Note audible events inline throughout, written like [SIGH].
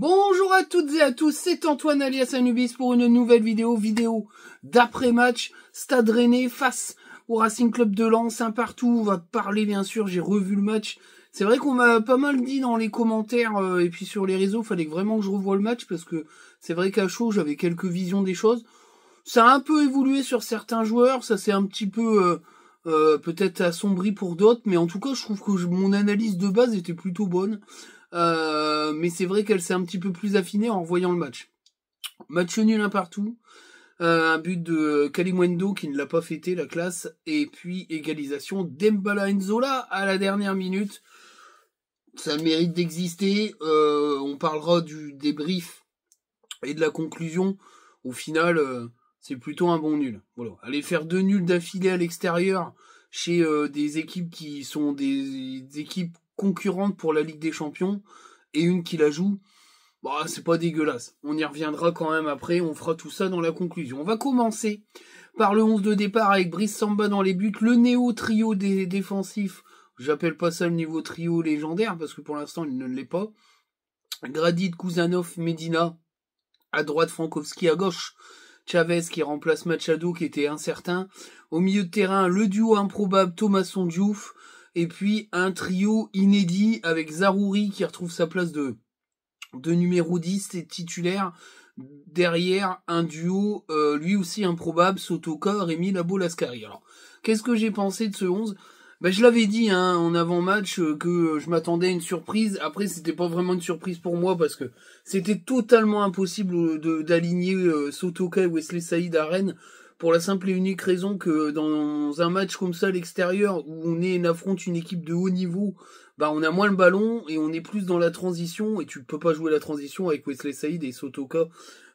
Bonjour à toutes et à tous, c'est Antoine alias Anubis pour une nouvelle vidéo, vidéo d'après-match, Stade Rennais face au Racing Club de Lens, un partout, on va parler bien sûr, j'ai revu le match, c'est vrai qu'on m'a pas mal dit dans les commentaires euh, et puis sur les réseaux, fallait vraiment que je revoie le match parce que c'est vrai qu'à chaud j'avais quelques visions des choses, ça a un peu évolué sur certains joueurs, ça s'est un petit peu... Euh, euh, peut-être assombri pour d'autres, mais en tout cas, je trouve que mon analyse de base était plutôt bonne. Euh, mais c'est vrai qu'elle s'est un petit peu plus affinée en voyant le match. Match nul un partout. Euh, un but de Kalimwendo qui ne l'a pas fêté, la classe. Et puis égalisation d'Embala Enzola à la dernière minute. Ça mérite d'exister. Euh, on parlera du débrief et de la conclusion. Au final, c'est plutôt un bon nul. Voilà. Aller faire deux nuls d'affilée à l'extérieur chez des équipes qui sont des équipes concurrente pour la Ligue des Champions et une qui la joue, bah c'est pas dégueulasse. On y reviendra quand même après, on fera tout ça dans la conclusion. On va commencer par le 11 de départ avec Brice Samba dans les buts, le néo trio des défensifs. J'appelle pas ça le niveau trio légendaire parce que pour l'instant il ne l'est pas. Gradit, Kuzanov, Medina à droite, Frankowski à gauche. Chavez qui remplace Machado qui était incertain. Au milieu de terrain, le duo improbable Thomas Diouf. Et puis un trio inédit avec Zarouri qui retrouve sa place de, de numéro 10 et titulaire derrière un duo euh, lui aussi improbable, Sotoka, Rémi Labo Lascari. Alors, qu'est-ce que j'ai pensé de ce 11 ben, je l'avais dit hein, en avant-match euh, que je m'attendais à une surprise. Après, ce n'était pas vraiment une surprise pour moi parce que c'était totalement impossible euh, d'aligner Sotoka et Wesley Saïd à Rennes pour la simple et unique raison que dans un match comme ça à l'extérieur où on est affronte une équipe de haut niveau, bah on a moins le ballon et on est plus dans la transition et tu peux pas jouer la transition avec Wesley Saïd et Sotoka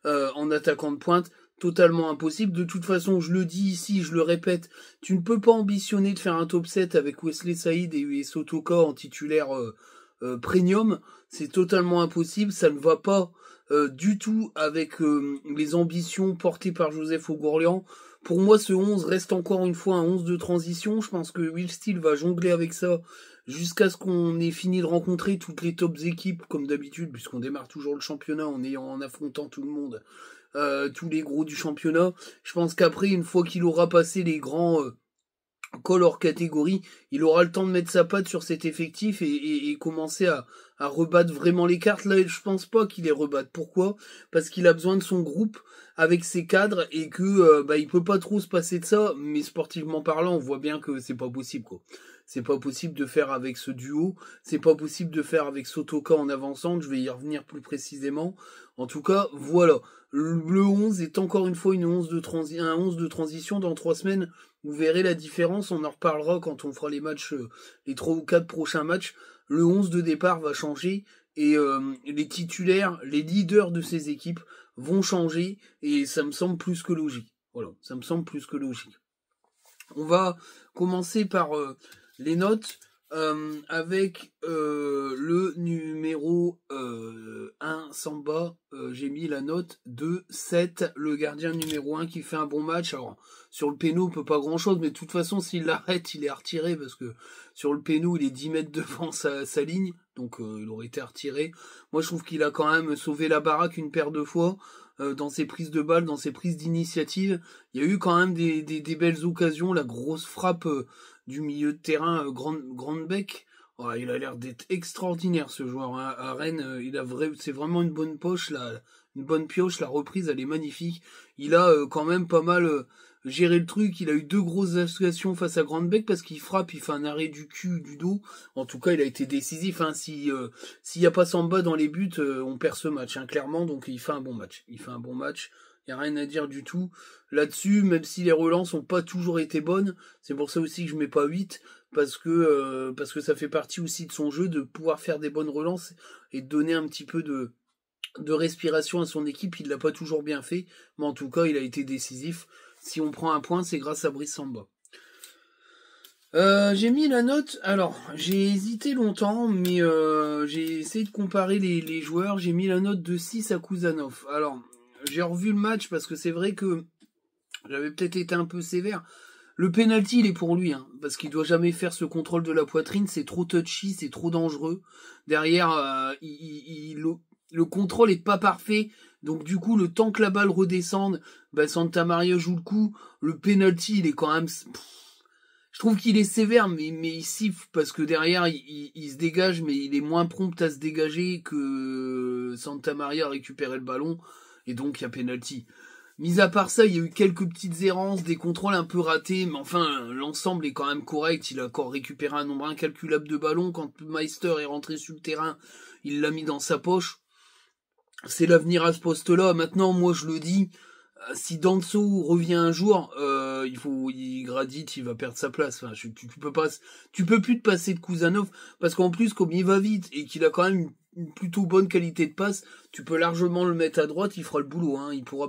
euh, en attaquant de pointe totalement impossible. De toute façon, je le dis ici, je le répète, tu ne peux pas ambitionner de faire un top 7 avec Wesley Saïd et Sotoka en titulaire euh, euh, premium, c'est totalement impossible, ça ne va pas euh, du tout avec euh, les ambitions portées par Joseph Augourlian, Pour moi, ce 11 reste encore une fois un 11 de transition. Je pense que Will Steele va jongler avec ça jusqu'à ce qu'on ait fini de rencontrer toutes les tops équipes, comme d'habitude, puisqu'on démarre toujours le championnat en, ayant, en affrontant tout le monde, euh, tous les gros du championnat. Je pense qu'après, une fois qu'il aura passé les grands... Color catégorie, il aura le temps de mettre sa patte sur cet effectif et, commencer à, à, rebattre vraiment les cartes. Là, je pense pas qu'il les rebatte. Pourquoi Parce qu'il a besoin de son groupe avec ses cadres et que euh, bah il peut pas trop se passer de ça. Mais sportivement parlant, on voit bien que c'est pas possible quoi. C'est pas possible de faire avec ce duo. C'est pas possible de faire avec Sotoka en avançant. Je vais y revenir plus précisément. En tout cas, voilà. Le 11 est encore une fois une 11 de un 11 de transition dans trois semaines vous verrez la différence, on en reparlera quand on fera les matchs, euh, les trois ou quatre prochains matchs. Le 11 de départ va changer et euh, les titulaires, les leaders de ces équipes vont changer et ça me semble plus que logique. Voilà, ça me semble plus que logique. On va commencer par euh, les notes. Euh, avec euh, le numéro 1 euh, Samba, j'ai mis la note de 7, le gardien numéro 1 qui fait un bon match. Alors sur le péno, on peut pas grand chose, mais de toute façon s'il l'arrête, il est retiré parce que sur le péno, il est 10 mètres [LAUGHS] devant sa, ligne, donc il aurait été retiré. Moi je trouve qu'il a quand même sauvé la baraque une paire de fois. dans ses prises de balles, dans ses prises d'initiative. Il y a eu quand même des, belles occasions, la grosse frappe du milieu de terrain euh, Grand, Grandbeck. Oh, il a l'air d'être extraordinaire ce joueur hein. à Rennes. Euh, il a vrai, c'est vraiment une bonne poche là, une bonne pioche. La reprise, elle est magnifique. Il a euh, quand même pas mal géré le truc. Il a eu deux grosses associations face à Grandbeck parce qu'il frappe, il fait un arrêt du cul, du dos. En tout cas, il a été décisif. Hein. Si s'il n'y a pas bas dans les buts, on perd ce match hein, clairement. Donc il fait un bon match. Il fait un bon match. Il n'y a rien à dire du tout. Là-dessus, même si les relances n'ont pas toujours été bonnes, c'est pour ça aussi que je ne mets pas 8, parce que, euh, parce que ça fait partie aussi de son jeu de pouvoir faire des bonnes relances et de donner un petit peu de, de respiration à son équipe. Il ne l'a pas toujours bien fait, mais en tout cas, il a été décisif. Si on prend un point, c'est grâce à Brice Samba. Euh, j'ai mis la note. Alors, j'ai hésité longtemps, mais euh, j'ai essayé de comparer les, les joueurs. J'ai mis la note de 6 à Kuzanov. Alors, j'ai revu le match parce que c'est vrai que j'avais peut-être été un peu sévère. Le penalty, il est pour lui, hein, parce qu'il doit jamais faire ce contrôle de la poitrine. C'est trop touchy, c'est trop dangereux. Derrière, euh, le contrôle est pas parfait. Donc du coup, le temps que la balle redescende, bah, Santa Maria joue le coup. Le penalty, il est quand même. je trouve qu'il est sévère, mais, mais il siffle parce que derrière, il, se dégage, mais il est moins prompt à se dégager que Santa Maria récupérer le ballon. Et donc, il y a penalty. Mis à part ça, il y a eu quelques petites errances, des contrôles un peu ratés, mais enfin, l'ensemble est quand même correct. Il a encore récupéré un nombre incalculable de ballons. Quand Meister est rentré sur le terrain, il l'a mis dans sa poche. C'est l'avenir à ce poste-là. Maintenant, moi, je le dis, euh, si Danso revient un jour, euh, il faut, il gradite, il va perdre sa place. Enfin, tu, peux pas, tu peux plus te passer de Kuzanov, parce qu'en plus, comme il va vite et qu'il a quand même une une plutôt bonne qualité de passe, tu peux largement le mettre à droite, il fera le boulot. Hein. Il, pourra,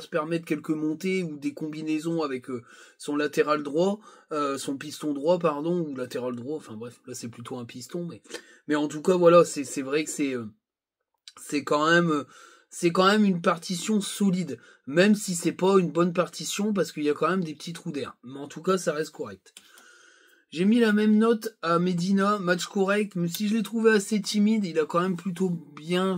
se permettre quelques montées ou des combinaisons avec euh, son latéral droit, euh, son piston droit, pardon, ou latéral droit. Enfin bref, là c'est plutôt un piston, mais mais en tout cas voilà, c'est vrai que c'est euh, quand même c'est quand même une partition solide, même si c'est pas une bonne partition parce qu'il y a quand même des petits trous d'air. Mais en tout cas, ça reste correct. J'ai mis la même note à Medina, match correct, mais si je l'ai trouvé assez timide, il a quand même plutôt bien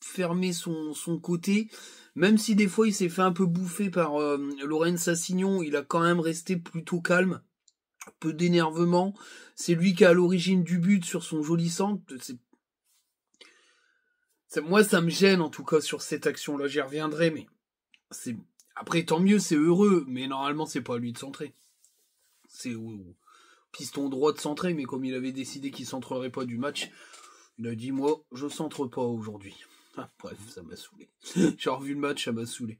fermé son, son côté. Même si des fois il s'est fait un peu bouffer par euh, Lorraine Sassignon, il a quand même resté plutôt calme peu d'énervement. C'est lui qui a à l'origine du but sur son joli centre. C'est... moi, ça me gêne en tout cas sur cette action-là. J'y reviendrai, mais c'est après tant mieux, c'est heureux, mais normalement c'est pas à lui de centrer. C'est piston droit de centrer, mais comme il avait décidé qu'il centrerait pas du match, il a dit moi je centre pas aujourd'hui. Ah, bref, ça m'a saoulé. [LAUGHS] J'ai revu le match, ça m'a saoulé.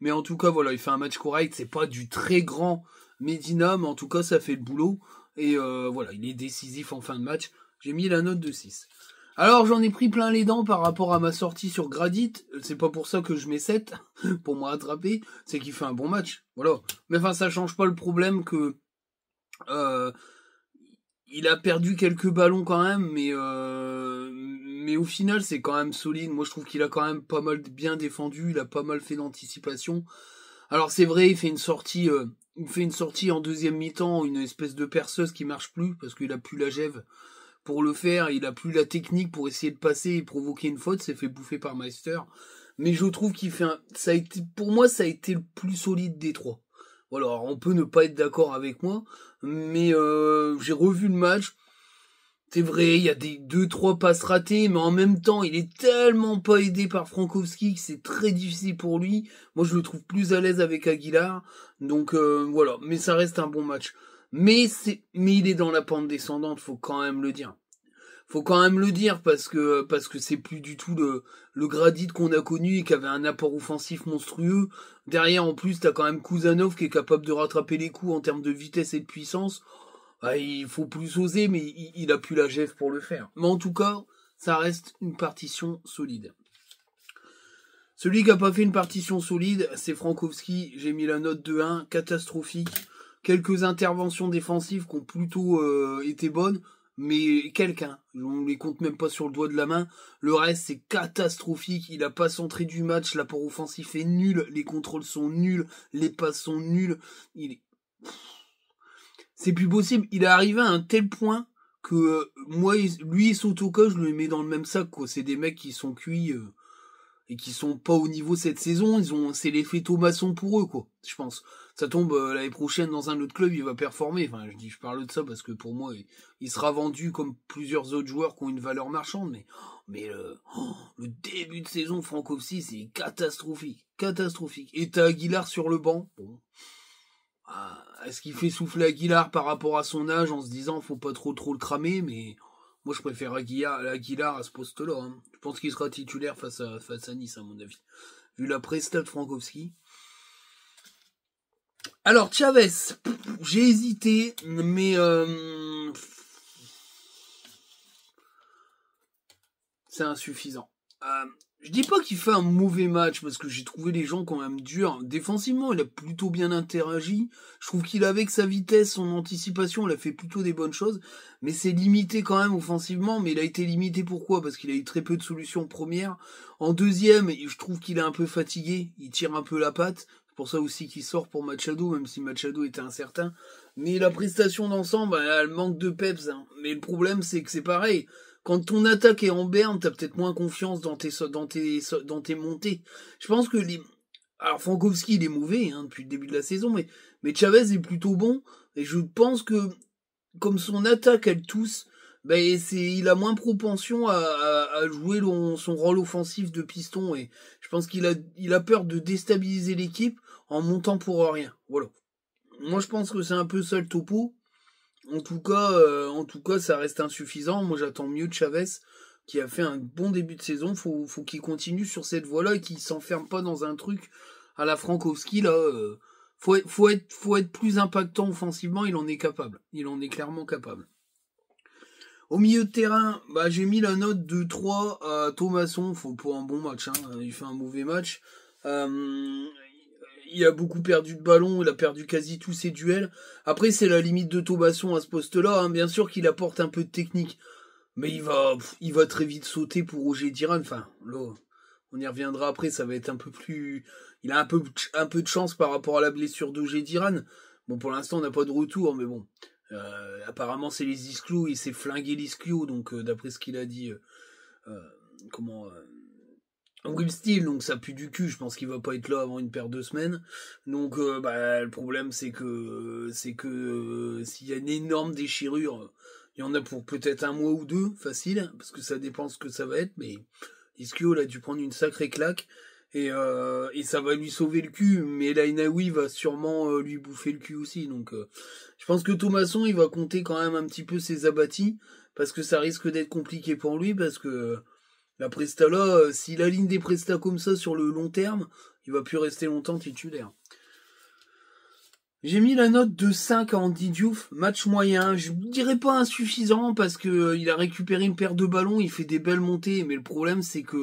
Mais en tout cas, voilà, il fait un match correct. C'est pas du très grand Medina, mais en tout cas, ça fait le boulot. Et euh, voilà, il est décisif en fin de match. J'ai mis la note de 6. Alors j'en ai pris plein les dents par rapport à ma sortie sur Gradit. C'est pas pour ça que je mets 7 [LAUGHS] pour me rattraper. C'est qu'il fait un bon match. Voilà. Mais enfin ça change pas le problème que euh, il a perdu quelques ballons quand même, mais euh, mais au final c'est quand même solide. Moi je trouve qu'il a quand même pas mal bien défendu, il a pas mal fait d'anticipation. Alors c'est vrai, il fait une sortie, euh, il fait une sortie en deuxième mi-temps, une espèce de perceuse qui marche plus parce qu'il a plus la gève pour le faire, il a plus la technique pour essayer de passer et provoquer une faute. C'est fait bouffer par Meister, mais je trouve qu'il fait, un, ça a été, pour moi ça a été le plus solide des trois. Alors, on peut ne pas être d'accord avec moi, mais euh, j'ai revu le match. C'est vrai, il y a des deux trois passes ratées, mais en même temps, il est tellement pas aidé par Frankowski que c'est très difficile pour lui. Moi, je le trouve plus à l'aise avec Aguilar, donc euh, voilà. Mais ça reste un bon match. Mais c'est, mais il est dans la pente descendante, faut quand même le dire faut quand même le dire parce que parce que c'est plus du tout le le Gradit qu'on a connu et qui avait un apport offensif monstrueux. Derrière en plus t'as quand même Kuzanov qui est capable de rattraper les coups en termes de vitesse et de puissance. Bah, il faut plus oser mais il, a plus la gève pour le faire. Mais en tout cas ça reste une partition solide. Celui qui n'a pas fait une partition solide, c'est Frankowski. J'ai mis la note de 1, catastrophique. Quelques interventions défensives qui ont plutôt euh, été bonnes mais quelqu'un. On les compte même pas sur le doigt de la main. Le reste, c'est catastrophique. Il a pas centré du match. L'apport offensif est nul. Les contrôles sont nuls. Les passes sont nuls. Il est... C'est plus possible. Il est arrivé à un tel point que euh, moi, lui et Sotoka, je le mets dans le même sac. Quoi. C'est des mecs qui sont cuits euh, et qui sont pas au niveau cette saison. Ils ont, c'est l'effet thomason pour eux, quoi. Je pense ça tombe euh, l'année prochaine dans un autre club, il va performer. Enfin, je dis, je parle de ça parce que pour moi, il, sera vendu comme plusieurs autres joueurs qui ont une valeur marchande. Mais, oh, mais oh, le, début de saison Frankovski, c'est catastrophique, catastrophique. Et t'as Aguilar sur le banc. Bon. Ah, est-ce qu'il fait souffler Aguilar par rapport à son âge en se disant faut pas trop trop le cramer, mais moi, je préfère Aguilar, à ce poste-là. Hein. Je pense qu'il sera titulaire face à, face à Nice, à mon avis. Vu la presta de Frankowski. Alors, Chavez, j'ai hésité, mais... Euh, c'est insuffisant. Euh, je dis pas qu'il fait un mauvais match, parce que j'ai trouvé les gens quand même durs. Défensivement, il a plutôt bien interagi. Je trouve qu'il, avec sa vitesse, son anticipation, il a fait plutôt des bonnes choses. Mais c'est limité quand même offensivement. Mais il a été limité pourquoi Parce qu'il a eu très peu de solutions premières. En deuxième, je trouve qu'il est un peu fatigué. Il tire un peu la patte pour ça aussi qu'il sort pour Machado, même si Machado était incertain. Mais la prestation d'ensemble, elle, manque de peps. Hein. Mais le problème, c'est que c'est pareil. Quand ton attaque est en berne, t'as peut-être moins confiance dans tes, dans tes, montées. Je pense que les, alors Frankowski, il est mauvais hein, depuis le début de la saison, mais, mais Chavez est plutôt bon. Et je pense que comme son attaque, elle tousse, ben c'est il a moins propension à, à, jouer son, rôle offensif de piston et je pense qu'il a il a peur de déstabiliser l'équipe en montant pour rien. Voilà. Moi je pense que c'est un peu seul le topo. En tout cas euh, en tout cas ça reste insuffisant. Moi j'attends mieux de Chavez qui a fait un bon début de saison, faut faut qu'il continue sur cette voie-là et qu'il s'enferme pas dans un truc à la Frankowski là euh. faut, faut être faut être plus impactant offensivement, il en est capable. Il en est clairement capable. Au milieu de terrain, bah, j'ai mis la note de 3 à Thomasson. pour un bon match. Hein. Il fait un mauvais match. Euh, il a beaucoup perdu de ballon. Il a perdu quasi tous ses duels. Après, c'est la limite de Thomason à ce poste-là. Hein. Bien sûr qu'il apporte un peu de technique. Mais il va, il va très vite sauter pour Roger Diran. Enfin, là, on y reviendra après. Ça va être un peu plus. Il a un peu, un peu de chance par rapport à la blessure d'Oger Diran. Bon, pour l'instant, on n'a pas de retour, mais bon. Euh, apparemment, c'est les isclos, il s'est flingué l'isclou, donc euh, d'après ce qu'il a dit, euh, comment en style, donc ça pue du cul, je pense qu'il va pas être là avant une paire de semaines. Donc bah, le problème c'est que c'est que s'il y a une énorme déchirure, il y en a pour peut-être un mois ou deux, facile, parce que ça dépend ce que ça va être, mais l'Ischio là, a dû prendre une sacrée claque. Et, euh, et ça va lui sauver le cul, mais Lainaoui va sûrement euh, lui bouffer le cul aussi. Donc euh, je pense que Thomason, il va compter quand même un petit peu ses abattis, parce que ça risque d'être compliqué pour lui, parce que la Presta là, s'il aligne des Prestas comme ça sur le long terme, il va plus rester longtemps titulaire. J'ai mis la note de 5 à Andy Diouf, match moyen. Je dirais pas insuffisant parce que euh, il a récupéré une paire de ballons, il fait des belles montées, mais le problème c'est que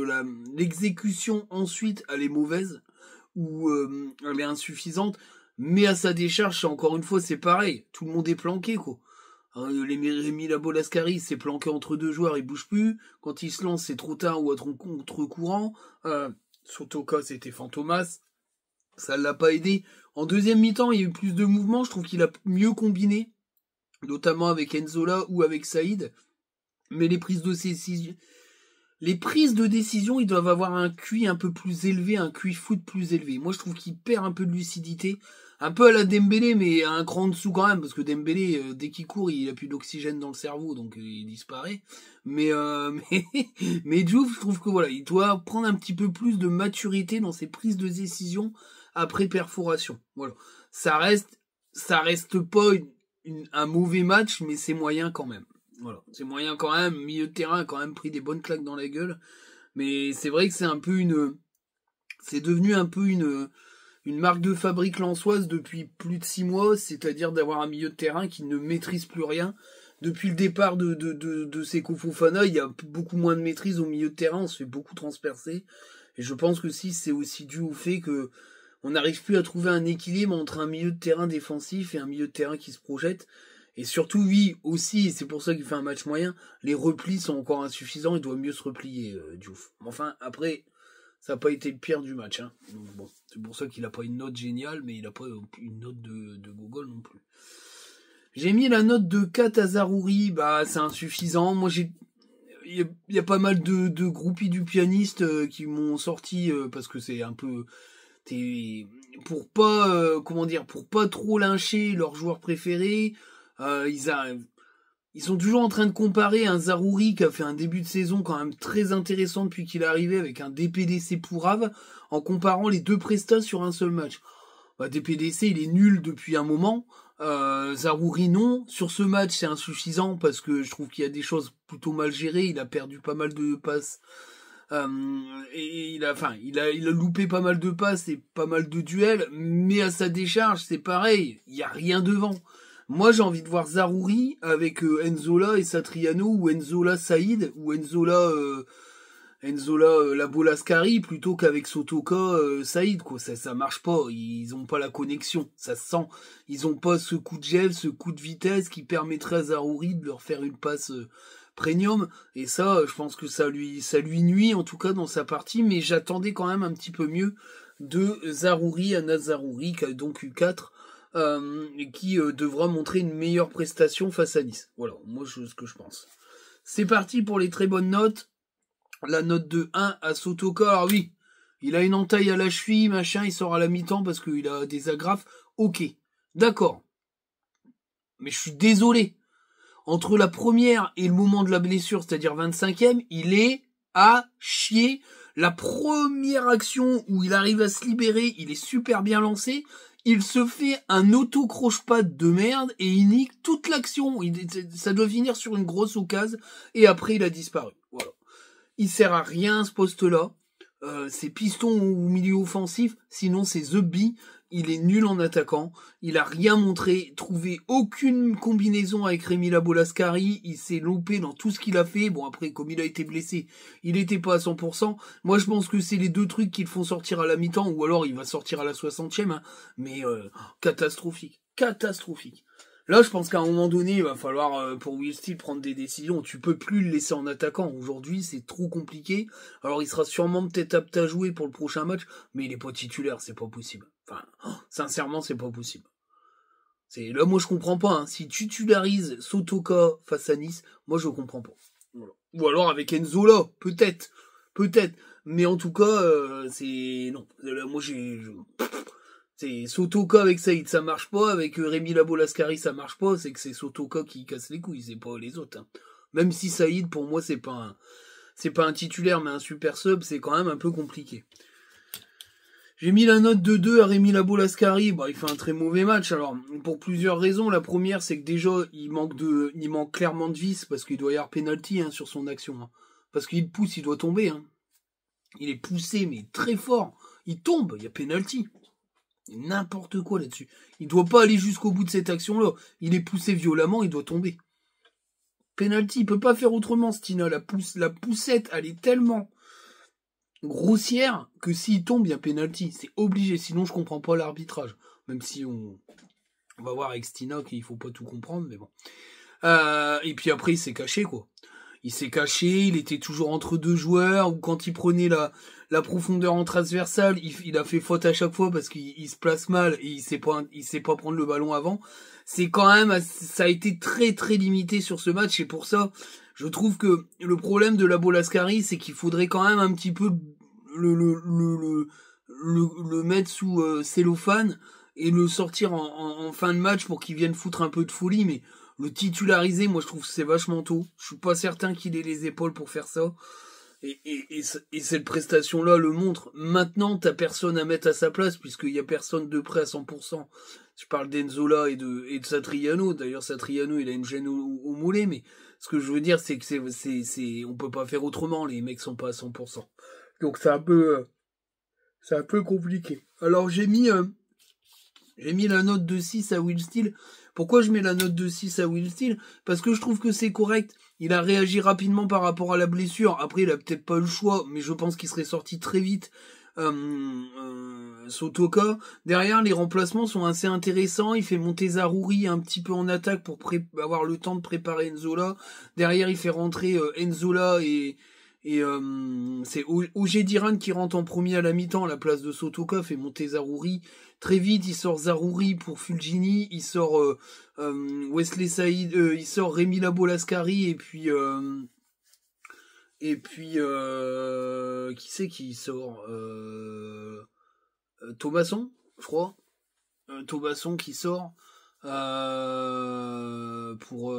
l'exécution ensuite elle est mauvaise ou euh, elle est insuffisante. Mais à sa décharge, encore une fois, c'est pareil. Tout le monde est planqué quoi. Hein, les Rémi s'est planqué entre deux joueurs, il bouge plus. Quand il se lance, c'est trop tard ou à contre-courant. Euh, Sotoka, c'était Fantomas. Ça ne l'a pas aidé. En deuxième mi-temps, il y a eu plus de mouvements. Je trouve qu'il a mieux combiné, notamment avec Enzola ou avec Saïd. Mais les prises de décision, les prises de décision, ils doivent avoir un QI un peu plus élevé, un QI foot plus élevé. Moi, je trouve qu'il perd un peu de lucidité, un peu à la Dembélé, mais à un cran dessous quand même, parce que Dembélé, euh, dès qu'il court, il a plus d'oxygène dans le cerveau, donc euh, il disparaît. Mais euh, [LAUGHS] mais je trouve que voilà, il doit prendre un petit peu plus de maturité dans ses prises de décision, après perforation. Voilà. Ça reste, ça reste pas un mauvais match, mais c'est moyen quand même. Voilà. C'est moyen quand même. Milieu de terrain a quand même pris des bonnes claques dans la gueule. Mais c'est vrai que c'est un peu une, c'est devenu un peu une, une marque de fabrique lançoise depuis plus de six mois, c'est-à-dire d'avoir un milieu de terrain qui ne maîtrise plus rien. Depuis le départ de, de, de, de ces Fofana, il y a beaucoup moins de maîtrise au milieu de terrain, on se fait beaucoup transpercer. Et je pense que si c'est aussi dû au fait que on n'arrive plus à trouver un équilibre entre un milieu de terrain défensif et un milieu de terrain qui se projette. Et surtout, oui, aussi, c'est pour ça qu'il fait un match moyen, les replis sont encore insuffisants, il doit mieux se replier, euh, Diouf. Enfin, après, ça n'a pas été le pire du match. Hein. bon, c'est pour ça qu'il n'a pas une note géniale, mais il n'a pas une note de, de Google non plus. J'ai mis la note de 4 bah c'est insuffisant. Moi j'ai. Il y, a pas mal de, de groupies du pianiste euh, qui m'ont sorti euh, parce que c'est un peu pour pas euh, comment dire pour pas trop lyncher leurs joueurs préférés. Euh, ils sont toujours en train de comparer un Zarouri qui a fait un début de saison quand même très intéressant depuis qu'il est arrivé avec un DPDC pourrave en comparant les deux prestats sur un seul match. Bah, DPDC il est nul depuis un moment. Euh, Zarouri non. Sur ce match c'est insuffisant parce que je trouve qu'il y a des choses plutôt mal gérées. Il a perdu pas mal de passes euh, et il a, enfin, il a, loupé pas mal de passes et pas mal de duels, mais à sa décharge, c'est pareil, il y a rien devant. Moi, j'ai envie de voir Zarouri avec euh, Enzola et Satriano ou Enzola Saïd ou Enzola euh, Enzola Labolascari plutôt qu'avec Sotoka Saïd quoi. Ça, ça marche pas. Ils ont pas la connexion. Ça se sent. Ils ont pas ce coup de gel, ce coup de vitesse qui permettrait à Zarouri de leur faire une passe Premium et ça je pense que ça lui ça lui nuit en tout cas dans sa partie mais j'attendais quand même un petit peu mieux de Zarouri à a donc eu 4 euh, et qui euh, devra montrer une meilleure prestation face à Nice. Voilà, moi ce que je pense. C'est parti pour les très bonnes notes. La note de 1 à Sotoka. Ah oui, il a une entaille à la cheville, machin, il sort à la mi-temps parce qu'il a des agrafes. Ok, d'accord. Mais je suis désolé entre la première et le moment de la blessure, c'est-à-dire 25e, il est à chier. La première action où il arrive à se libérer, il est super bien lancé. Il se fait un auto croche de merde et il nique toute l'action. Ça doit finir sur une grosse occasion et après il a disparu. Voilà. Il sert à rien ce poste-là. Euh, c'est piston ou milieu offensif, sinon c'est The B. Il est nul en attaquant, il a rien montré, trouvé aucune combinaison avec Rémi Labolascari, il s'est loupé dans tout ce qu'il a fait. Bon après, comme il a été blessé, il n'était pas à 100%. Moi je pense que c'est les deux trucs qu'ils font sortir à la mi-temps, ou alors il va sortir à la 60 hein. mais euh, catastrophique, catastrophique. Là, je pense qu'à un moment donné, il va falloir euh, pour Will prendre des décisions. Tu peux plus le laisser en attaquant. Aujourd'hui, c'est trop compliqué. Alors, il sera sûrement peut-être apte à jouer pour le prochain match, mais il est pas titulaire, c'est pas possible. Enfin, [GASPS] sincèrement, c'est pas possible. C'est là, moi, je comprends pas. Hein. Si tu Sotoka face à Nice, moi, je comprends pas. Voilà. Ou alors avec Enzola, peut-être, peut-être. Mais en tout cas, euh, c'est non. Là, moi, j'ai. Je... C'est Sotoka avec Saïd, ça marche pas. Avec euh, Rémi Labolascari, ça marche pas. C'est que c'est Sotoka qui casse les couilles, c'est pas les autres. Hein. Même si Saïd, pour moi, c'est pas un, c'est pas un titulaire, mais un super sub, c'est quand même un peu compliqué. J'ai mis la note de 2 à Rémi Labolascari. Bah, il fait un très mauvais match. Alors, pour plusieurs raisons. La première, c'est que déjà, il manque de, il manque clairement de vis. parce qu'il doit y avoir penalty hein, sur son action. Hein. Parce qu'il pousse, il doit tomber. Il est poussé, mais très fort. Il tombe, il y a penalty. N'importe quoi là-dessus. Il doit pas aller jusqu'au bout de cette action-là. Il est poussé violemment, il doit tomber. Penalty, il peut pas faire autrement, Stina. La, la poussette, elle est tellement grossière que s'il tombe, il y a penalty. C'est obligé, sinon je comprends pas l'arbitrage. Même si on, on va voir avec Stina qu'il faut pas tout comprendre, mais bon. Euh, et puis après, il s'est caché, quoi il s'est caché, il était toujours entre deux joueurs, ou quand il prenait la, la profondeur en transversale, il, a fait faute à chaque fois parce qu'il se place mal et il sait pas, il sait pas prendre le ballon avant. C'est quand même, ça a été très très limité sur ce match et pour ça, je trouve que le problème de la Bolascari, c'est qu'il faudrait quand même un petit peu le, le, le, le, mettre sous euh, cellophane et le sortir en, en, fin de match pour qu'il vienne foutre un peu de folie, mais le titulariser, moi je trouve que c'est vachement tôt. Je suis pas certain qu'il ait les épaules pour faire ça. Et, et, et, cette prestation-là le montre. Maintenant, t'as personne à mettre à sa place, puisqu'il n'y a personne de près à 100%. Je parle d'Enzola et de, et de Satriano. D'ailleurs, Satriano, il a une gêne au, mollet, mais ce que je veux dire, c'est que c'est, on peut pas faire autrement. Les mecs sont pas à 100%. Donc, c'est un peu, c'est un peu compliqué. Alors, j'ai mis, euh, j'ai mis la note de 6 à Will Steele. Pourquoi je mets la note de 6 à Will Steel Parce que je trouve que c'est correct. Il a réagi rapidement par rapport à la blessure. Après, il a peut-être pas le choix, mais je pense qu'il serait sorti très vite. Euh, euh, Sotoka. Derrière, les remplacements sont assez intéressants. Il fait monter Zaruri un petit peu en attaque pour avoir le temps de préparer Enzola. Derrière, il fait rentrer euh, Enzola et, et euh, c'est Ojediran Diran qui rentre en premier à la mi-temps à la place de Sotokov et monte Zarouri. Très vite, il sort Zarouri pour Fulgini, il sort euh, euh, Wesley Saïd, il sort Rémi Labolascari et puis... et puis... qui c'est qui sort Thomason, Froid crois. Thomasson qui sort pour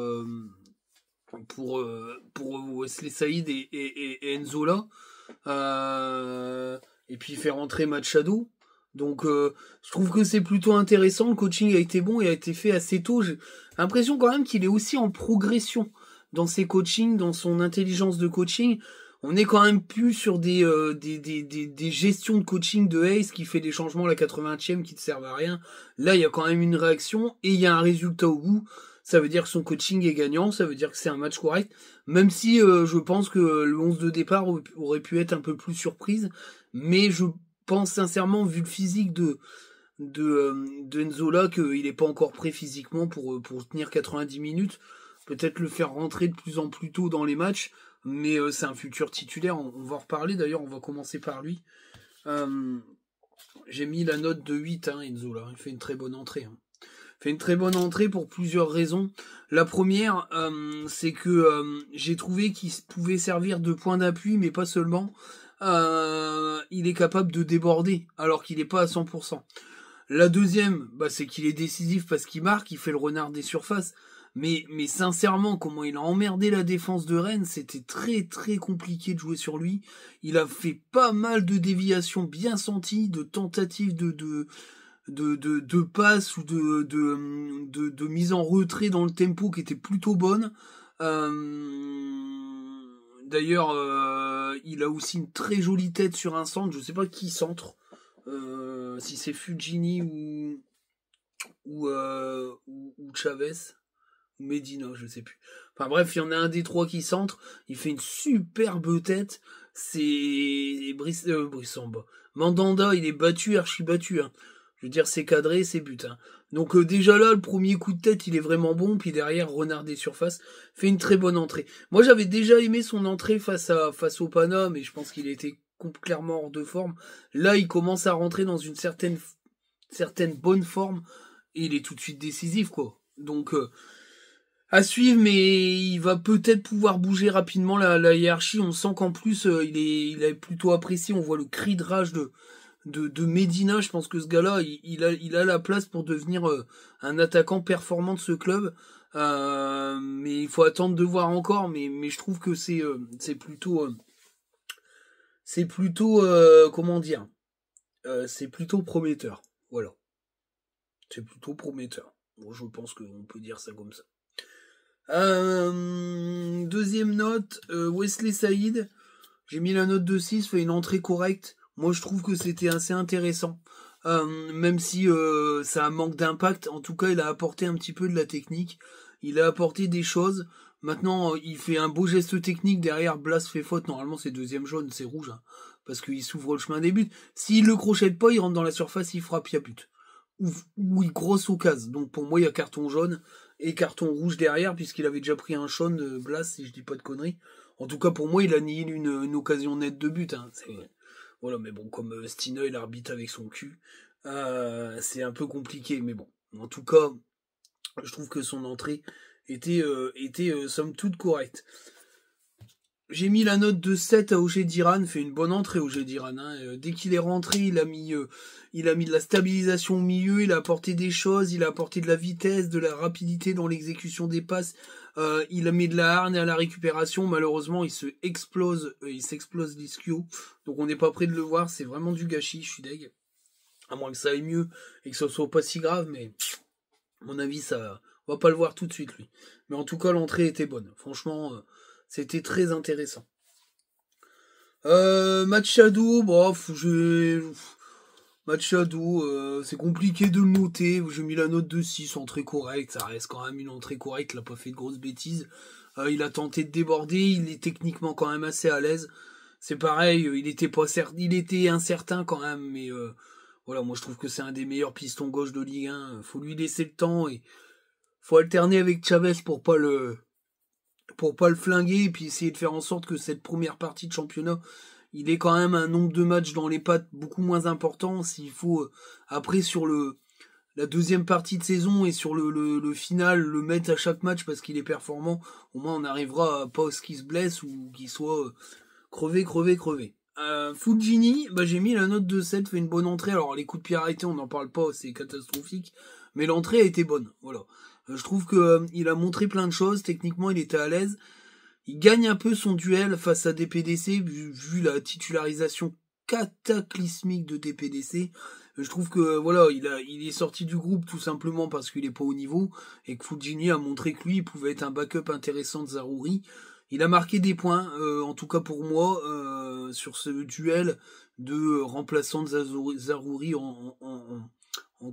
pour, euh, pour Wesley Saïd et, et, et Enzola. Euh, et puis faire entrer Machado. Donc euh, je trouve que c'est plutôt intéressant. Le coaching a été bon et a été fait assez tôt. J'ai l'impression quand même qu'il est aussi en progression dans ses coachings, dans son intelligence de coaching on est quand même plus sur des, euh, des, des, des, des, gestions de coaching de Hayes qui fait des changements à la 80e qui ne servent à rien. Là, il y a quand même une réaction et il y a un résultat au bout. Ça veut dire que son coaching est gagnant, ça veut dire que c'est un match correct. Même si euh, je pense que le 11 de départ aurait pu être un peu plus surprise, mais je pense sincèrement, vu le physique de de, euh, de Nzola, qu'il n'est pas encore prêt physiquement pour, pour tenir 90 minutes, peut-être le faire rentrer de plus en plus tôt dans les matchs mais euh, c'est un futur titulaire. On, va en reparler d'ailleurs, on va commencer par lui. Euh, j'ai mis la note de 8, hein, Enzo, là. Il fait une très bonne entrée. Hein. Il fait une très bonne entrée pour plusieurs raisons. La première, euh, c'est que j'ai trouvé qu'il pouvait servir de point d'appui, mais pas seulement. il est capable de déborder, alors qu'il n'est pas à 100%. La deuxième, bah, c'est qu'il est décisif parce qu'il marque, il fait le renard des surfaces. Mais, mais sincèrement, comment il a emmerdé la défense de Rennes, c'était très très compliqué de jouer sur lui. Il a fait pas mal de déviations bien senties, de tentatives de, de, passes ou de, de, mise en retrait dans le tempo qui était plutôt bonne. Euh, d'ailleurs, euh, il a aussi une très jolie tête sur un centre. Je ne sais pas qui centre. Euh, si c'est Fujini ou, ou Chavez. Medina, je sais plus. Enfin bref, il y en a un des trois qui centre, il fait une superbe tête, c'est Brice, euh, Brissamba. Mandanda, il est battu, archi battu. Hein. Je veux dire, c'est cadré, c'est but. Hein. Donc euh, déjà là, le premier coup de tête, il est vraiment bon. Puis derrière, Renard des surfaces fait une très bonne entrée. Moi, j'avais déjà aimé son entrée face à face au Paname. Et je pense qu'il était clairement hors de forme. Là, il commence à rentrer dans une certaine certaine bonne forme et il est tout de suite décisif, quoi. Donc euh, à suivre, mais il va peut-être pouvoir bouger rapidement la, hiérarchie. On sent qu'en plus, euh, il, est, il est plutôt apprécié. On voit le cri de rage de, de, Medina. Je pense que ce gars-là, il, a, il a la place pour devenir euh, un attaquant performant de ce club. Euh, mais il faut attendre de voir encore. Mais, mais je trouve que c'est c'est plutôt... c'est plutôt... comment dire C'est plutôt prometteur. Voilà. C'est plutôt prometteur. Bon, je pense qu'on peut dire ça comme ça. Euh, deuxième note, euh, Wesley Saïd. J'ai mis la note de 6, fait une entrée correcte. Moi, je trouve que c'était assez intéressant. Euh, même si ça manque d'impact, en tout cas, il a apporté un petit peu de la technique. Il a apporté des choses. Maintenant, il fait un beau geste technique derrière. Blas fait faute. Normalement, c'est deuxième jaune, c'est rouge. Hein, parce qu'il s'ouvre le chemin des buts. S'il le crochette pas, il rentre dans la surface, il frappe, il y a but. Ou, il grosse au Donc pour moi, il y a carton jaune et carton rouge derrière, puisqu'il avait déjà pris un Sean de euh, Blas, si je dis pas de conneries. En tout cas, pour moi, il a nié une occasion nette de but. Hein. Voilà, mais bon, comme euh, il arbitre avec son cul, euh, c'est un peu compliqué. Mais bon, en tout cas, je trouve que son entrée était, euh, était somme toute correcte. J'ai mis la note de 7 à OG d'Iran, fait une bonne entrée OG d'Iran. Hein. Euh, dès qu'il est rentré, il a mis euh, il a mis de la stabilisation au milieu, il a apporté des choses, il a apporté de la vitesse, de la rapidité dans l'exécution des passes, euh, il a mis de la harne à la récupération. Malheureusement, il se explose, il s'explose l'ISQ. Donc on n'est pas prêt de le voir, c'est vraiment du gâchis, je suis deg. À moins que ça aille mieux et que ce soit pas si grave, mais à mon avis, ça on va pas le voir tout de suite lui. Mais en tout cas, l'entrée était bonne. Franchement, c'était très intéressant. Euh, Machado, bof, bah, j'ai... Machado, euh, c'est compliqué de le noter. J'ai mis la note de 6 entrée très correct. Ça reste quand même une entrée correcte. Il n'a pas fait de grosses bêtises. Euh, il a tenté de déborder. Il est techniquement quand même assez à l'aise. C'est pareil. Euh, il était pas il était incertain quand même. Mais voilà, moi je trouve que c'est un des meilleurs pistons gauche de Ligue 1. Faut lui laisser le temps et faut alterner avec Chavez pour pas le pour pas le flinguer et puis essayer de faire en sorte que cette première partie de championnat, il ait quand même un nombre de matchs dans les pattes beaucoup moins important. S'il faut euh, après sur le la deuxième partie de saison et sur le, le, final le mettre à chaque match parce qu'il est performant, au moins on arrivera à ce qu'il se blesse ou qu'il soit euh, crevé, crevé, crevé. Euh, Fujini, bah j'ai mis la note de 7, fait une bonne entrée. Alors les coups de pied arrêtés, on n'en parle pas, c'est catastrophique. Mais l'entrée a été bonne. Voilà. Euh, je trouve que euh, il a montré plein de choses. Techniquement, il était à l'aise. Il gagne un peu son duel face à DPDC vu, la titularisation cataclysmique de DPDC. Euh, je trouve que voilà, il a, il est sorti du groupe tout simplement parce qu'il n'est pas au niveau et que Fujini a montré que lui il pouvait être un backup intéressant de Zarouri. Il a marqué des points, en tout cas pour moi, sur ce duel de remplaçant de Zaruri en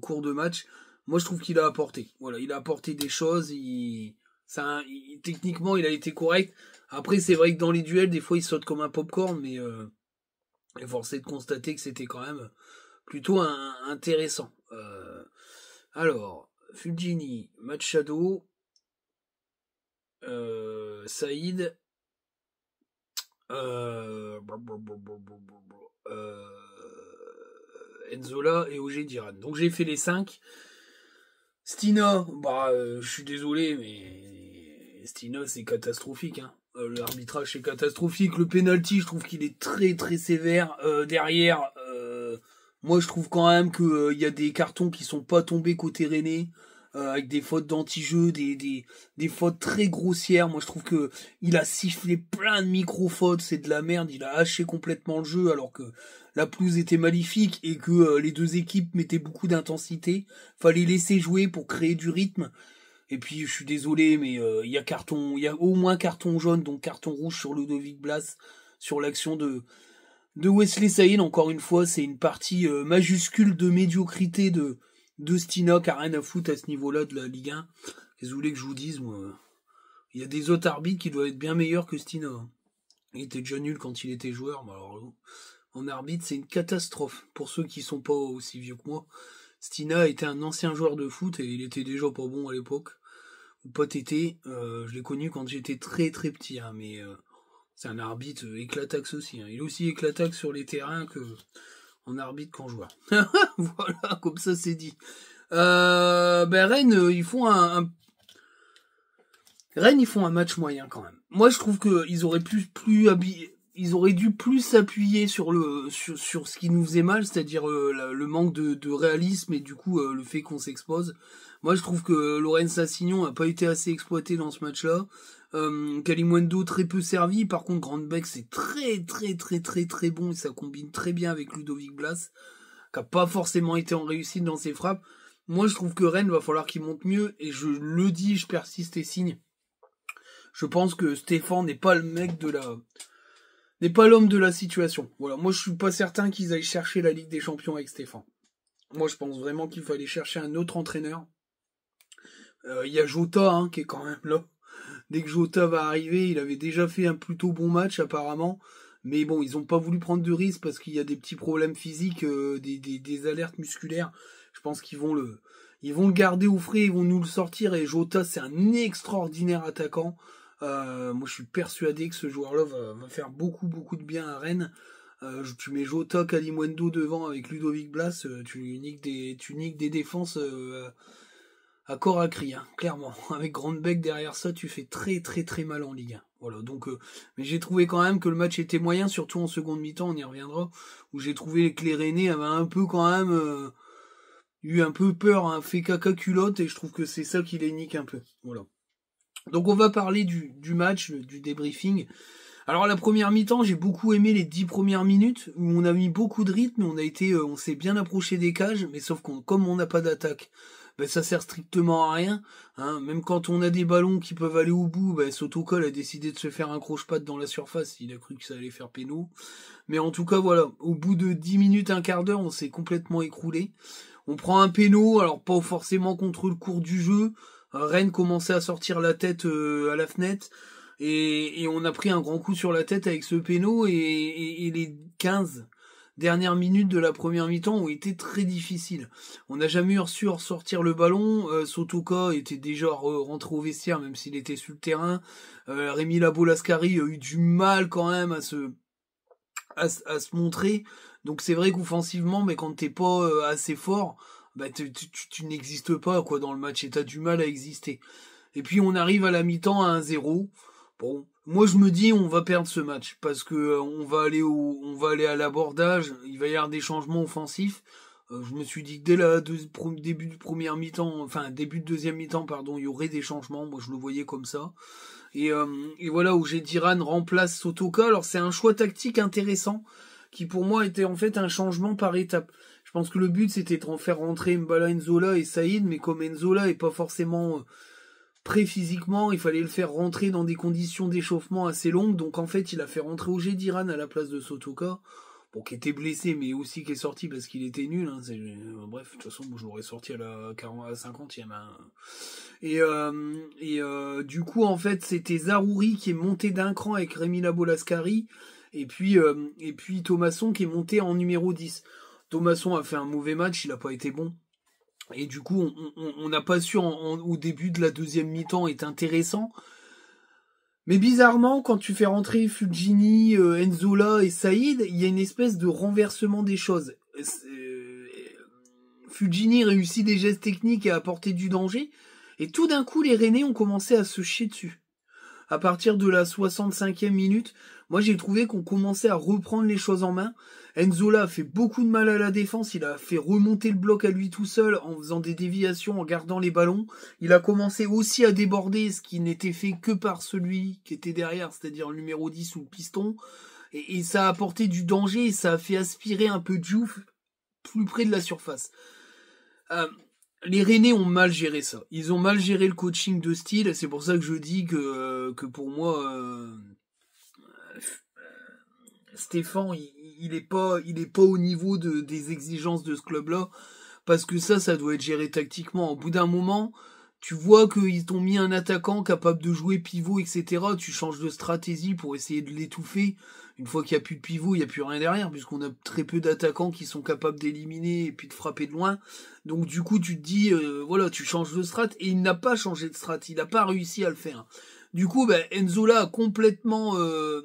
cours de match moi je trouve qu'il a apporté. Voilà, il a apporté des choses. Il, ça, techniquement, il a été correct. Après, c'est vrai que dans les duels, des fois, il saute comme un popcorn, mais euh, faut de constater que c'était quand même plutôt intéressant. Euh, alors, Fulgini, Machado, euh, Saïd, euh, Enzola et OG Diran. Donc j'ai fait les cinq. Stina, bah, euh, je suis désolé, mais Stina, c'est catastrophique. Hein. Euh, l'arbitrage, c'est catastrophique. Le penalty, je trouve qu'il est très très sévère. Euh, derrière, moi, je trouve quand même qu'il y a des cartons qui sont pas tombés côté René. Euh, avec des fautes d'anti-jeu, des, des, des, fautes très grossières. Moi, je trouve que il a sifflé plein de micro-fautes, c'est de la merde. Il a haché complètement le jeu alors que la pelouse était magnifique et que euh, les deux équipes mettaient beaucoup d'intensité. Fallait laisser jouer pour créer du rythme. Et puis, je suis désolé, mais euh, il y a carton, il y a au moins carton jaune, donc carton rouge sur Ludovic Blas sur l'action de de Wesley Saïd, encore une fois, c'est une partie majuscule de médiocrité de, qui a rien à foutre à ce niveau-là de la Ligue 1. que vous voulez que je vous dise, moi Il y a des autres arbitres qui doivent être bien meilleurs que Stina. Il était déjà nul quand il était joueur, alors en arbitre, c'est une catastrophe. Pour ceux qui sont pas aussi vieux que moi, Stina était un ancien joueur de foot et il était déjà pas bon à l'époque. Ou pas était, euh, je l'ai connu quand j'étais très très petit, hein, mais euh, c'est un arbitre éclataxe aussi. Hein. Il est aussi éclataxe sur les terrains que on arbitre qu'en joueur. [LAUGHS] voilà, comme ça c'est dit. Euh, ben Rennes, euh, ils font un, Rennes, ils font un match moyen quand même. Moi, je trouve que ils auraient plus, plus ils auraient dû plus s'appuyer sur le sur, sur, ce qui nous faisait mal, c'est-à-dire euh, le manque de, de, réalisme et du coup le fait qu'on s'expose. Moi, je trouve que Lorenz Sassignon n'a pas été assez exploité dans ce match-là. Euh, très peu servi, par contre Grandbeck c'est très très très très très bon et ça combine très bien avec Ludovic Blas, qui a pas forcément été en réussite dans ses frappes. Moi je trouve que Rennes va falloir qu'il monte mieux et je le dis, je persiste et signe. Je pense que Stéphane n'est pas le mec de la n'est pas l'homme de la situation. Voilà, moi je suis pas certain qu'ils aillent chercher la Ligue des Champions avec Stéphane. Moi je pense vraiment qu'il fallait chercher un autre entraîneur. Euh, il y a Jota hein, qui est quand même là dès que Jota va arriver, il avait déjà fait un plutôt bon match apparemment. Mais bon, ils n'ont pas voulu prendre de risque parce qu'il y a des petits problèmes physiques, euh, des, des, des, alertes musculaires. Je pense qu'ils vont le, ils vont le garder au frais, ils vont nous le sortir. Et Jota, c'est un extraordinaire attaquant. Euh, moi, je suis persuadé que ce joueur-là va, faire beaucoup, beaucoup de bien à Rennes. Euh, tu mets Jota Kalimwendo devant avec Ludovic Blas, tu niques des, tu niques des défenses à corps à cri, hein, clairement. [LAUGHS] Avec Grandbeck derrière ça, tu fais très très très mal en Ligue Voilà, donc, euh, mais j'ai trouvé quand même que le match était moyen, surtout en seconde mi-temps, on y reviendra, où j'ai trouvé que les Rennais avaient un peu quand même euh, eu un peu peur, hein, fait caca culotte, et je trouve que c'est ça qui les nique un peu. Voilà. Donc on va parler du, du match, du débriefing. Alors la première mi-temps, j'ai beaucoup aimé les dix premières minutes où on a mis beaucoup de rythme, on a été, euh, on s'est bien approché des cages, mais sauf qu'on, comme on n'a pas d'attaque, ben ça sert strictement à rien. Hein. Même quand on a des ballons qui peuvent aller au bout, ben bah, Sotocol a décidé de se faire un croche-patte dans la surface, il a cru que ça allait faire péno. Mais en tout cas voilà, au bout de 10 minutes, un quart d'heure, on s'est complètement écroulé. On prend un péno, alors pas forcément contre le cours du jeu. Euh, Rennes commençait à sortir la tête euh, à la fenêtre. Et, et, on a pris un grand coup sur la tête avec ce péno et, il et les 15 Dernière minute de la première mi-temps ont été très difficiles. On n'a jamais eu su ressortir le ballon. Euh, Sotoka était déjà rentré au vestiaire, même s'il était sur le terrain. Euh, Rémi a eu du mal quand même à se, à, se montrer. Donc c'est vrai qu'offensivement, mais quand t'es pas euh, assez fort, bah tu, tu n'existes pas quoi dans le match et t'as du mal à exister. Et puis on arrive à la mi-temps à 1-0. Bon, moi je me dis on va perdre ce match parce que euh, on va aller on va aller à l'abordage. Il va y avoir des changements offensifs. Euh, je me suis dit que dès le début du premier mi-temps, enfin début de deuxième mi-temps, pardon, il y aurait des changements. Moi je le voyais comme ça. Et, euh, et voilà où j'ai remplace Sotoka. Alors c'est un choix tactique intéressant qui pour moi était en fait un changement par étape. Je pense que le but c'était de faire rentrer Mbala Enzola et Saïd, mais comme Enzola est pas forcément pré-physiquement, il fallait le faire rentrer dans des conditions d'échauffement assez longues. Donc en fait, il a fait rentrer au Diran à la place de Sotoka. Bon, qui était blessé, mais aussi qui est sorti parce qu'il était nul. Hein. Euh, bref, de toute façon, je l'aurais sorti à la 40, à 50e. Hein. Et, euh, et euh, du coup, en fait, c'était Zarouri qui est monté d'un cran avec Rémi Labolascari. Et puis, et puis Thomasson qui est monté en numéro 10. Thomasson a fait un mauvais match, il n'a pas été bon. Et du coup, on n'a pas su au début de la deuxième mi-temps est intéressant. Mais bizarrement, quand tu fais rentrer Fujini, euh, Enzola et Saïd, il y a une espèce de renversement des choses. Euh, euh, Fujini réussit des gestes techniques et à apporter du danger. Et tout d'un coup, les Rennais ont commencé à se chier dessus. À partir de la 65e minute, moi, j'ai trouvé qu'on commençait à reprendre les choses en main. Enzola a fait beaucoup de mal à la défense. Il a fait remonter le bloc à lui tout seul en faisant des déviations, en gardant les ballons. Il a commencé aussi à déborder, ce qui n'était fait que par celui qui était derrière, c'est-à-dire le numéro 10 ou le piston. Et, ça a apporté du danger et ça a fait aspirer un peu de jouf plus près de la surface. Euh, les Rennais ont mal géré ça. Ils ont mal géré le coaching de style. C'est pour ça que je dis que, euh, que pour moi, euh, Stéphane, il, il pas, il pas au niveau de, des exigences de ce club-là, parce que ça, ça doit être géré tactiquement. Au bout d'un moment, tu vois qu'ils t'ont mis un attaquant capable de jouer pivot, etc. Tu changes de stratégie pour essayer de l'étouffer. Une fois qu'il n'y a plus de pivot, il n'y a plus rien derrière, puisqu'on a très peu d'attaquants qui sont capables d'éliminer et puis de frapper de loin. Donc du coup, tu te dis, euh, voilà, tu changes de strat, et il n'a pas changé de strat, il n'a pas réussi à le faire. Du coup, ben, Enzola a complètement... Euh,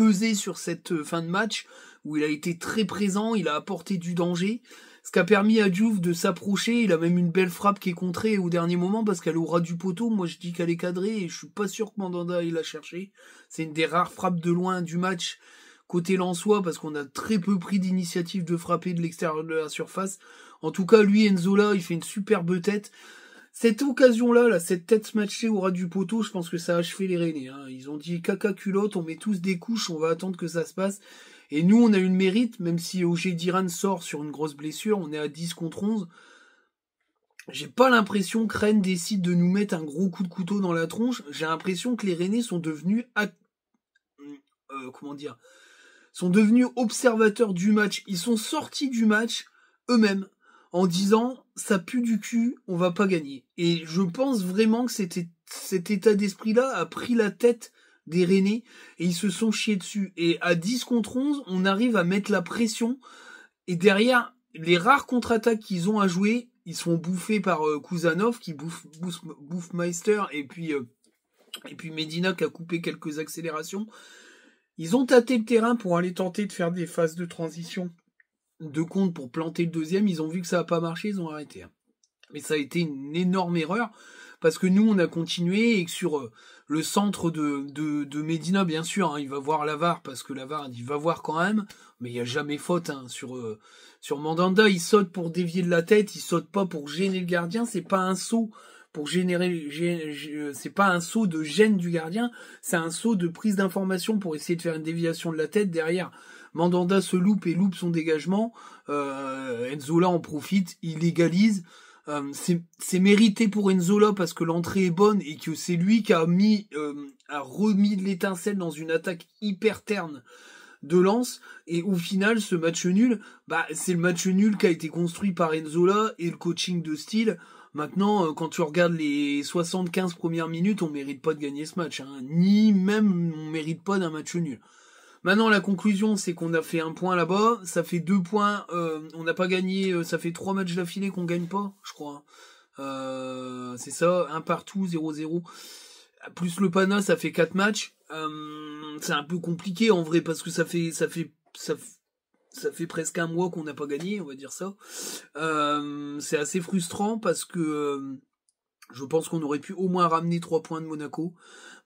pesé sur cette euh, fin de match où il a été très présent, il a apporté du danger, ce qui a permis à Diouf de s'approcher. Il a même une belle frappe qui est contrée au dernier moment parce qu'elle aura du poteau. Moi, je dis qu'elle est cadrée et je suis pas sûr que Mandanda il l'a cherché. C'est une des rares frappes de loin du match côté Lensois parce qu'on a très peu pris d'initiative de frapper de l'extérieur de la surface. En tout cas, lui, Enzola, il fait une superbe tête cette occasion-là, là, cette tête matchée au ras du poteau, je pense que ça a achevé les Rennais. Hein. Ils ont dit caca culotte, on met tous des couches, on va attendre que ça se passe. Et nous, on a eu le mérite, même si OG Diran sort sur une grosse blessure, on est à 10 contre 11. J'ai pas l'impression que Rennes décide de nous mettre un gros coup de couteau dans la tronche. J'ai l'impression que les Rennais sont devenus, euh, comment dire, sont devenus observateurs du match. Ils sont sortis du match eux-mêmes en disant ça pue du cul, on va pas gagner. Et je pense vraiment que c'était, cet état d'esprit-là a pris la tête des Rennais et ils se sont chiés dessus. Et à 10 contre 11, on arrive à mettre la pression et derrière, les rares contre-attaques qu'ils ont à jouer, ils sont bouffés par euh, Kuzanov qui bouffe, Meister et puis, euh, et puis Medina qui a coupé quelques accélérations. Ils ont tâté le terrain pour aller tenter de faire des phases de transition deux comptes pour planter le deuxième. Ils ont vu que ça n'a pas marché, ils ont arrêté. Hein. Mais ça a été une énorme erreur parce que nous, on a continué et que sur euh, le centre de, de, de Médina, bien sûr, hein, il va voir l'avare parce que l'avare il va voir quand même, mais il n'y a jamais faute hein, sur, euh, sur Mandanda. Il saute pour dévier de la tête, il saute pas pour gêner le gardien, c'est pas un saut pour générer, euh, c'est pas un saut de gêne du gardien, c'est un saut de prise d'information pour essayer de faire une déviation de la tête derrière Mandanda se loupe et loupe son dégagement. Euh, Enzola en profite, il égalise. Euh, c'est mérité pour Enzola parce que l'entrée est bonne et que c'est lui qui a mis, euh, a remis de l'étincelle dans une attaque hyper terne de lance et au final ce match nul bah c'est le match nul qui a été construit par Enzola et le coaching de style maintenant quand tu regardes les 75 premières minutes on mérite pas de gagner ce match hein. ni même on mérite pas d'un match nul Maintenant, la conclusion, c'est qu'on a fait un point là-bas, ça fait deux points, euh, on n'a pas gagné, euh, ça fait trois matchs d'affilée qu'on gagne pas, je crois. Euh, c'est ça, un partout, 0-0. Plus le Pana, ça fait quatre matchs. c'est un peu compliqué en vrai parce que ça fait ça fait ça ça fait presque un mois qu'on n'a pas gagné, on va dire ça. c'est assez frustrant parce que je pense qu'on aurait pu au moins ramener 3 points de Monaco.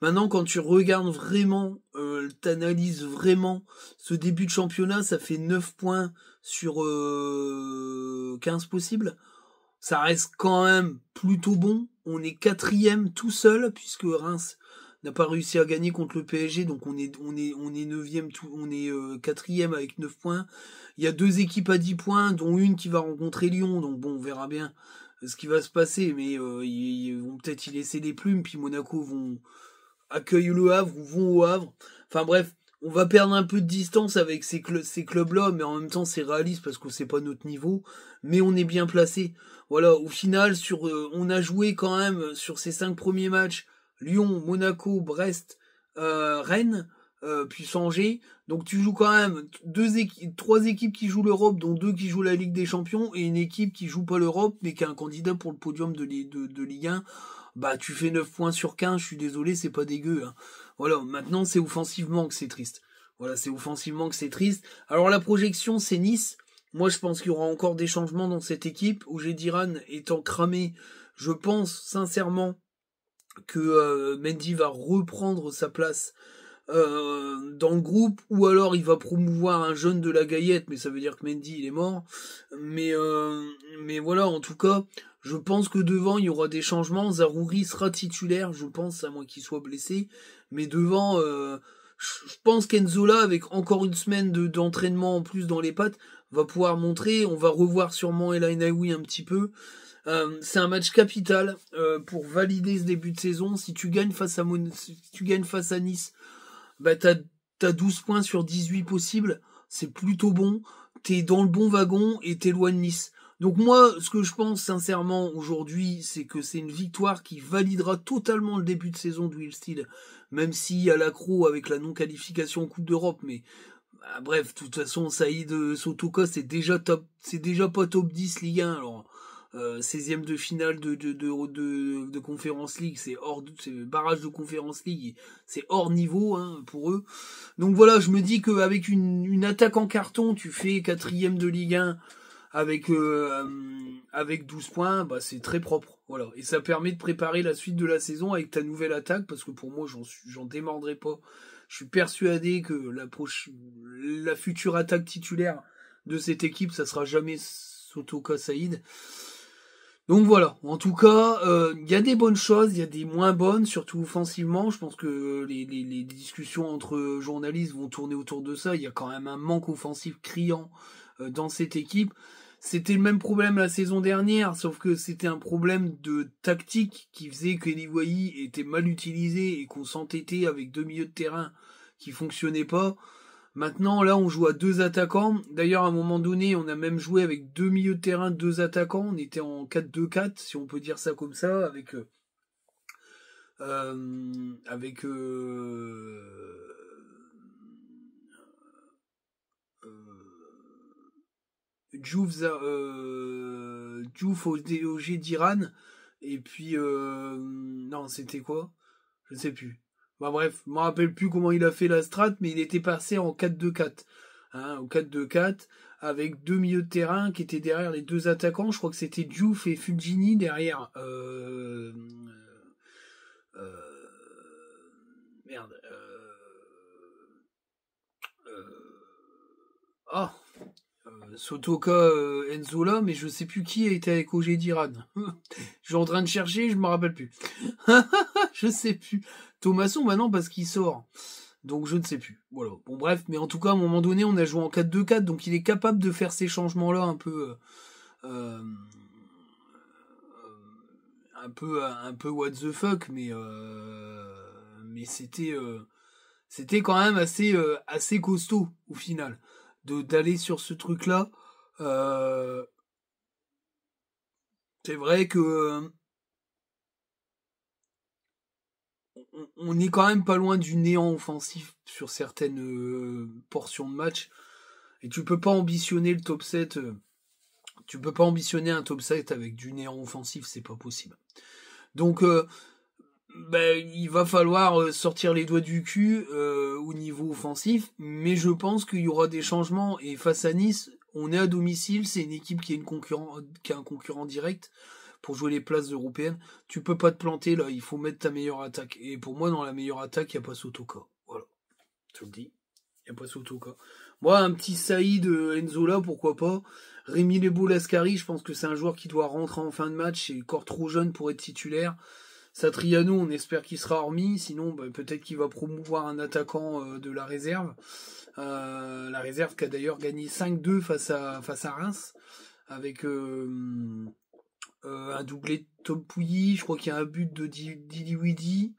Maintenant, quand tu regardes vraiment, euh, t'analyses vraiment ce début de championnat, ça fait 9 points sur euh, quinze 15 possibles. Ça reste quand même plutôt bon. On est quatrième tout seul, puisque Reims n'a pas réussi à gagner contre le PSG, donc on est on est neuvième, on est euh, quatrième avec 9 points. Il y a deux équipes à 10 points, dont une qui va rencontrer Lyon, donc bon, on verra bien ce qui va se passer, mais euh, ils, vont peut-être y laisser des plumes, puis Monaco vont accueillir le Havre ou vont au Havre. Enfin bref, on va perdre un peu de distance avec ces, ces clubs-là, mais en même temps c'est réaliste parce que c'est pas notre niveau, mais on est bien placé. Voilà, au final, sur, euh, on a joué quand même sur ces cinq premiers matchs Lyon, Monaco, Brest, euh, Rennes. Euh, puis Donc tu joues quand même deux trois équipes qui jouent l'Europe, dont deux qui jouent la Ligue des Champions et une équipe qui joue pas l'Europe mais qui a un candidat pour le podium de, de, Ligue 1. Bah tu fais 9 points sur 15, je suis désolé, c'est pas dégueu. Hein. Voilà, maintenant c'est offensivement que c'est triste. Voilà, c'est offensivement que c'est triste. Alors la projection c'est Nice. Moi je pense qu'il y aura encore des changements dans cette équipe. Où Diran étant cramé, je pense sincèrement que euh, Mendy va reprendre sa place euh, dans le groupe, ou alors il va promouvoir un jeune de la gaillette, mais ça veut dire que Mendy il est mort. Mais, euh, mais voilà, en tout cas, je pense que devant il y aura des changements. Zarouri sera titulaire, je pense, à moins qu'il soit blessé. Mais devant, euh, je pense qu'Enzola, avec encore une semaine d'entraînement en plus dans les pattes, va pouvoir montrer. On va revoir sûrement Elainaoui un petit peu. c'est un match capital pour valider ce début de saison. Si tu gagnes face à Mon si tu gagnes face à Nice, bah t'as 12 points sur 18 possibles, c'est plutôt bon, t'es dans le bon wagon et t'es loin de Nice. Donc moi, ce que je pense sincèrement aujourd'hui, c'est que c'est une victoire qui validera totalement le début de saison de Will Steel, même s'il y a l'accro avec la non-qualification en Coupe d'Europe, mais bah, bref, de toute façon, Saïd euh, Sotoka, c'est déjà top, c'est déjà pas top 10 Ligue 1, alors 16e euh, de finale de, de, de, de, de League, c'est hors barrage de Conférence League, c'est hors niveau hein, pour eux. Donc voilà, je me dis qu'avec une, une attaque en carton, tu fais quatrième de Ligue 1 avec, euh, euh, avec 12 points, bah, c'est très propre. Voilà. Et ça permet de préparer la suite de la saison avec ta nouvelle attaque, parce que pour moi, j'en démordrai pas. Je suis persuadé que la, la future attaque titulaire de cette équipe, ça sera jamais Soto Saïd. Donc voilà, en tout cas, euh, il y a des bonnes choses, il y a des moins bonnes, surtout offensivement. Je pense que euh, les, les, les discussions entre journalistes vont tourner autour de ça. Il y a quand même un manque offensif criant euh, dans cette équipe. C'était le même problème la saison dernière, sauf que c'était un problème de tactique qui faisait que les Liwayi étaient mal utilisés et qu'on s'entêtait avec deux milieux de terrain qui fonctionnaient pas. Maintenant, là, on joue à deux attaquants. D'ailleurs, à un moment donné, on a même joué avec deux milieux de terrain, deux attaquants. On était en 4-2-4, si on peut dire ça comme ça, avec euh, euh avec euh, Jouf, euh, au euh, DOG d'Iran. Et puis, euh, non, c'était quoi Je ne sais plus. Bah, bref, je me rappelle plus comment il a fait la strat, mais il était passé en 4-2-4. Hein, au 4-2-4, avec deux milieux de terrain qui étaient derrière les deux attaquants. Je crois que c'était Diouf et Fujini derrière. Euh, euh, merde. Euh, ah Sotoka Enzola, mais je sais plus qui était avec OG d'Iran. [LAUGHS] je suis en train de chercher, je me rappelle plus. [LAUGHS] [LAUGHS] je sais plus. Thomasson, maintenant, bah parce qu'il sort. Donc je ne sais plus. Voilà. Bon bref, mais en tout cas, à un moment donné, on a joué en 4-2-4, donc il est capable de faire ces changements-là un peu. Euh, euh, un peu un peu what the fuck, mais euh, mais c'était c'était quand même assez assez costaud au final de d'aller sur ce truc-là. c'est vrai que on, est quand même pas loin du néant offensif sur certaines euh, portions de match. Et tu peux pas ambitionner le top 7. Euh, tu peux pas ambitionner un top 7 avec du néant offensif, c'est pas possible. Donc euh, ben, il va falloir sortir les doigts du cul au niveau offensif, mais je pense qu'il y aura des changements. Et face à Nice, on est à domicile, c'est une équipe qui, est une qui a un concurrent direct pour jouer les places européennes. Tu peux pas te planter là, il faut mettre ta meilleure attaque. Et pour moi, dans la meilleure attaque, il n'y a pas Sotoka. Voilà. Je le dis. Il n'y a pas Sotoka. Moi, un petit Saïd euh, Enzola, pourquoi pas. Rémi Lebo Lascari, je pense que c'est un joueur qui doit rentrer en fin de match. Et encore trop jeune pour être titulaire. Satriano, on espère qu'il sera hormis. sinon bah, peut-être qu'il va promouvoir un attaquant euh, de la réserve. Euh, la réserve qui a d'ailleurs gagné 5-2 face à, face à Reims, avec euh, un doublé de Tom Pouilly, je crois qu'il y a un but de Didi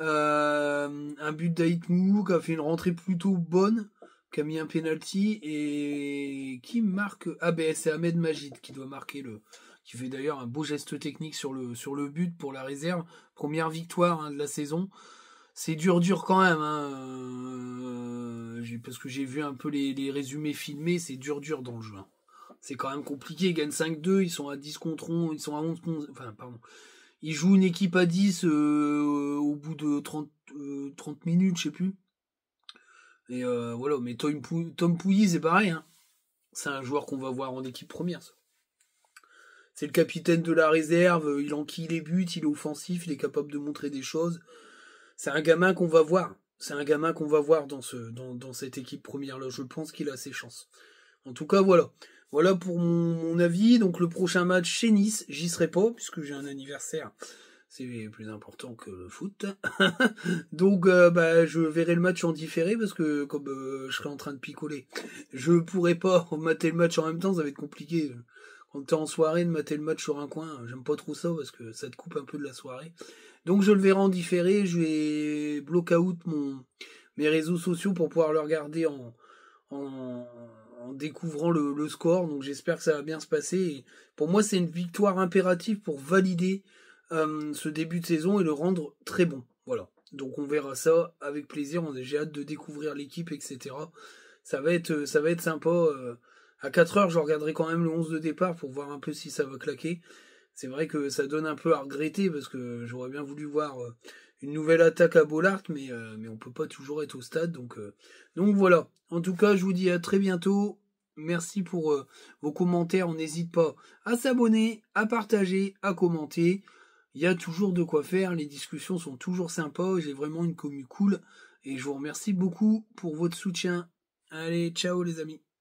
euh, un but d'Aït qui a fait une rentrée plutôt bonne, qui a mis un penalty et qui marque Ah ben c'est Ahmed Magid qui doit marquer le qui fait d'ailleurs un beau geste technique sur le sur le but pour la réserve, première victoire hein, de la saison c'est dur dur quand même hein. euh, parce que j'ai vu un peu les, les résumés filmés c'est dur dur dans le jeu hein. C'est quand même compliqué. Ils gagnent 5-2, ils sont à 10 contre 11, ils sont à 11 contre... Enfin, pardon. Ils jouent une équipe à 10 euh, au bout de 30, euh, minutes, je sais plus. Et euh, voilà, mais Tom, Pouilly, c'est pareil. Hein. C'est un joueur qu'on va voir en équipe première. C'est le capitaine de la réserve, il enquille les buts, il est offensif, il est capable de montrer des choses. C'est un gamin qu'on va voir. C'est un gamin qu'on va voir dans, ce, dans, dans cette équipe première là. Je pense qu'il a ses chances. En tout cas, voilà. Voilà pour mon, avis. Donc le prochain match chez Nice, j'y serai pas puisque j'ai un anniversaire. C'est plus important que le foot. [LAUGHS] Donc euh, bah, je verrai le match en différé parce que comme euh, je serai en train de picoler, je pourrai pas [LAUGHS] mater le match en même temps, ça va être compliqué. Euh, quand tu es en soirée, de mater le match sur un coin, j'aime pas trop ça parce que ça te coupe un peu de la soirée. Donc je le verrai en différé, je vais bloquer out mon, mes réseaux sociaux pour pouvoir le regarder en, en en découvrant le, score. Donc j'espère que ça va bien se passer. Et pour moi, c'est une victoire impérative pour valider euh, ce début de saison et le rendre très bon. Voilà. Donc on verra ça avec plaisir. J'ai hâte de découvrir l'équipe, etc. Ça va être, ça va être sympa. Euh. à 4 heures, je regarderai quand même le 11 de départ pour voir un peu si ça va claquer. C'est vrai que ça donne un peu à regretter parce que j'aurais bien voulu voir euh, une nouvelle attaque à Bollard, mais, on euh, mais on peut pas toujours être au stade. Donc, euh, donc voilà. En tout cas, je vous dis à très bientôt. Merci pour euh, vos commentaires. On n'hésite pas à s'abonner, à partager, à commenter. Il y a toujours de quoi faire. Les discussions sont toujours sympas. J'ai vraiment une commu cool. Et je vous remercie beaucoup pour votre soutien. Allez, ciao les amis.